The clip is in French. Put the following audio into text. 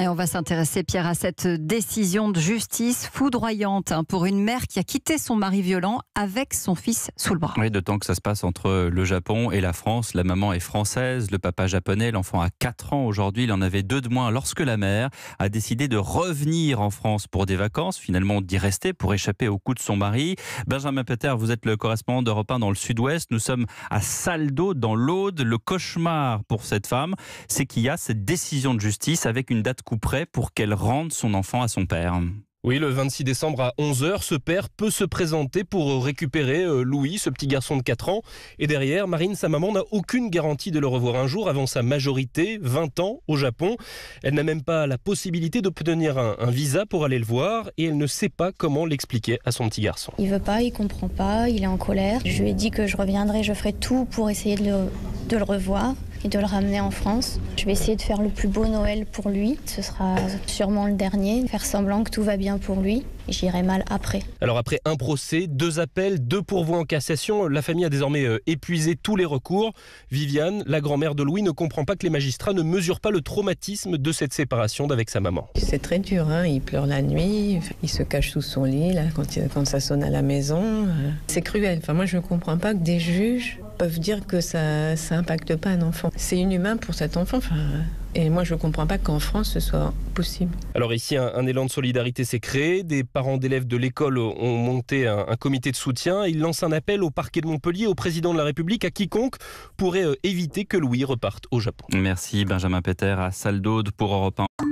Et on va s'intéresser, Pierre, à cette décision de justice foudroyante hein, pour une mère qui a quitté son mari violent avec son fils sous le bras. Oui, temps que ça se passe entre le Japon et la France. La maman est française, le papa japonais. L'enfant a 4 ans aujourd'hui. Il en avait deux de moins lorsque la mère a décidé de revenir en France pour des vacances, finalement d'y rester pour échapper au coup de son mari. Benjamin Peter, vous êtes le correspondant d'Europe 1 dans le sud-ouest. Nous sommes à Saldo, dans l'Aude. Le cauchemar pour cette femme, c'est qu'il y a cette décision de justice avec une date coup couperait pour qu'elle rende son enfant à son père. Oui, le 26 décembre à 11h, ce père peut se présenter pour euh, récupérer euh, Louis, ce petit garçon de 4 ans. Et derrière, Marine, sa maman, n'a aucune garantie de le revoir un jour avant sa majorité, 20 ans, au Japon. Elle n'a même pas la possibilité d'obtenir un, un, visa pour aller le voir et elle ne sait pas comment l'expliquer à son petit garçon. Il veut pas, il comprend pas, il est en colère. Je lui ai dit que je reviendrai, je ferai tout pour essayer de le revoir et de le ramener en France. Je vais essayer de faire le plus beau Noël pour lui. Ce sera sûrement le dernier. Faire semblant que tout va bien pour lui. J'irai mal après. Alors après un procès, deux appels, deux pourvois en cassation, la famille a désormais euh, épuisé tous les recours. Viviane, la grand-mère de Louis, ne comprend pas que les magistrats ne mesurent pas le traumatisme de cette séparation d'avec sa maman. C'est très dur, hein. il pleure la nuit, il se cache sous son lit quand, quand ça sonne à la maison. Euh, c'est cruel. Enfin, moi, je ne comprends pas que des juges peuvent dire que ça, ça impacte pas un enfant. C'est inhumain pour cet enfant. et moi, je ne comprends pas qu'en France, ce soit possible. Alors ici, un, élan de solidarité s'est créé. Des parents d'élèves de l'école ont monté un, comité de soutien. Ils lancent un appel au parquet de Montpellier, au président de la République, à quiconque pourrait euh, éviter que Louis reparte au Japon. Merci Benjamin Peter à Salle pour Europe 1.